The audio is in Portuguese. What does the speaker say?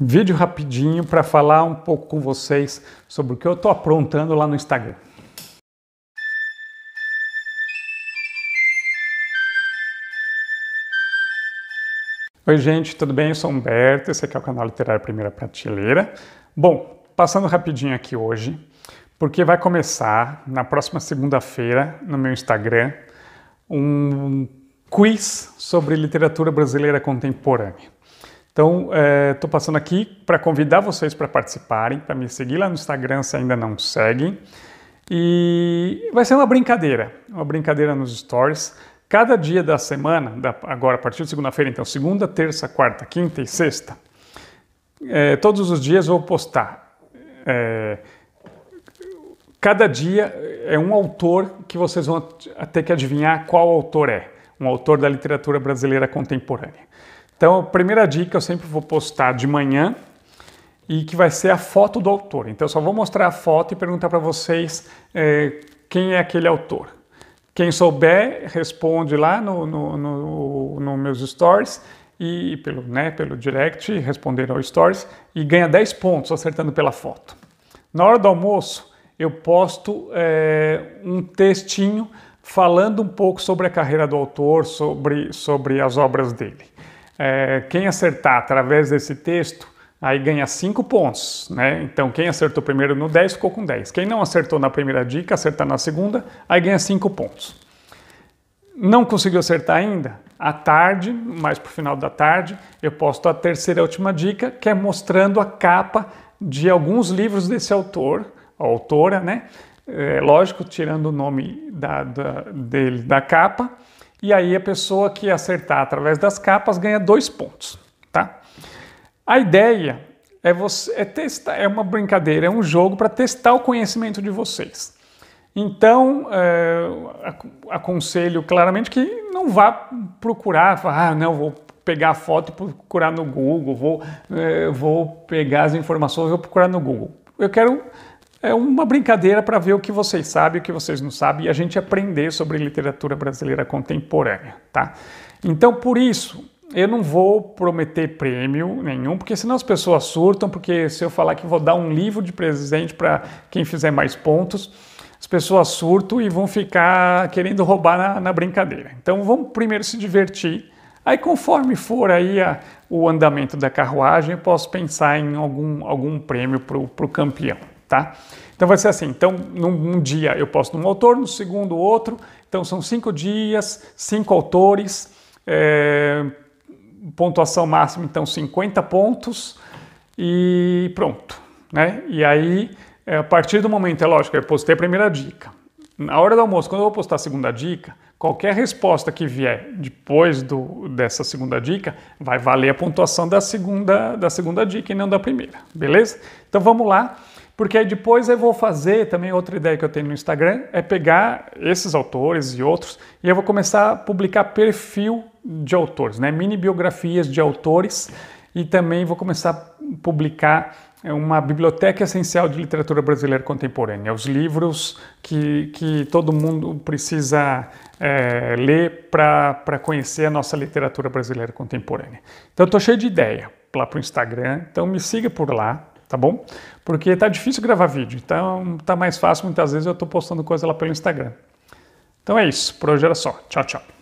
vídeo rapidinho para falar um pouco com vocês sobre o que eu estou aprontando lá no Instagram. Oi, gente, tudo bem? Eu sou Humberto, esse aqui é o canal Literário Primeira Prateleira. Bom, passando rapidinho aqui hoje, porque vai começar na próxima segunda-feira no meu Instagram um quiz sobre literatura brasileira contemporânea. Então, estou eh, é, passando aqui para convidar vocês para participarem, para me seguir lá no Instagram se ainda não seguem. E vai ser uma brincadeira, uma brincadeira nos stories. Cada dia da semana, da, agora a partir de segunda-feira, então, segunda, terça, quarta, quinta e sexta, é, todos os dias vou postar. É, cada dia é um autor que vocês vão ter que adivinhar qual autor é, um autor da literatura brasileira contemporânea. Então, a primeira dica eu sempre vou postar de manhã e que vai ser a foto do autor. Então, eu só vou mostrar a foto e perguntar para vocês é, quem é aquele autor. Quem souber, responde lá no, no, no, no meus stories e pelo, né, pelo direct, responder ao stories e ganha 10 pontos acertando pela foto. Na hora do almoço, eu posto é, um textinho falando um pouco sobre a carreira do autor, sobre, sobre as obras dele. É, quem acertar através desse texto, aí ganha 5 pontos, né? Então, quem acertou primeiro no 10 ficou com 10. Quem não acertou na primeira dica, acertar na segunda, aí ganha 5 pontos. Não conseguiu acertar ainda? À tarde, mais para o final da tarde, eu posto a terceira e última dica, que é mostrando a capa de alguns livros desse autor, autora, né? É, lógico, tirando o nome da, da, dele da capa. E aí a pessoa que acertar através das capas ganha dois pontos, tá? A ideia é você é testar, é uma brincadeira, é um jogo para testar o conhecimento de vocês. Então, é, aconselho claramente que não vá procurar, ah, não, vou pegar a foto e procurar no Google, vou, é, vou pegar as informações e vou procurar no Google. Eu quero é uma brincadeira para ver o que vocês sabem, o que vocês não sabem e a gente aprender sobre literatura brasileira contemporânea, tá? Então, por isso, eu não vou prometer prêmio nenhum, porque senão as pessoas surtam, porque se eu falar que vou dar um livro de presente para quem fizer mais pontos, as pessoas surtam e vão ficar querendo roubar na, na brincadeira. Então vamos primeiro se divertir. Aí conforme for aí a, o andamento da carruagem, eu posso pensar em algum, algum prêmio para o campeão tá? Então vai ser assim, então num, dia eu posto um autor, no segundo outro, então são cinco dias, cinco autores, é, pontuação máxima então 50 pontos e pronto, né? E aí, eh, a partir do momento, é lógico, eu postei a primeira dica. Na hora do almoço, quando eu vou postar a segunda dica, qualquer resposta que vier depois do, dessa segunda dica vai valer a pontuação da segunda, da segunda dica e não da primeira, beleza? Então vamos lá. Porque aí depois eu vou fazer também outra ideia que eu tenho no Instagram é pegar esses autores e outros e eu vou começar a publicar perfil de autores, né? Mini biografias de autores e também vou começar a publicar é, uma biblioteca essencial de literatura brasileira contemporânea, os livros que, que todo mundo precisa é, ler para conhecer a nossa literatura brasileira contemporânea. Então, estou cheio de ideia lá para o Instagram, então me siga por lá tá bom? Porque tá difícil gravar vídeo, então tá mais fácil muitas vezes eu tô postando coisa lá pelo Instagram. Então é isso, por hoje era só. Tchau, tchau.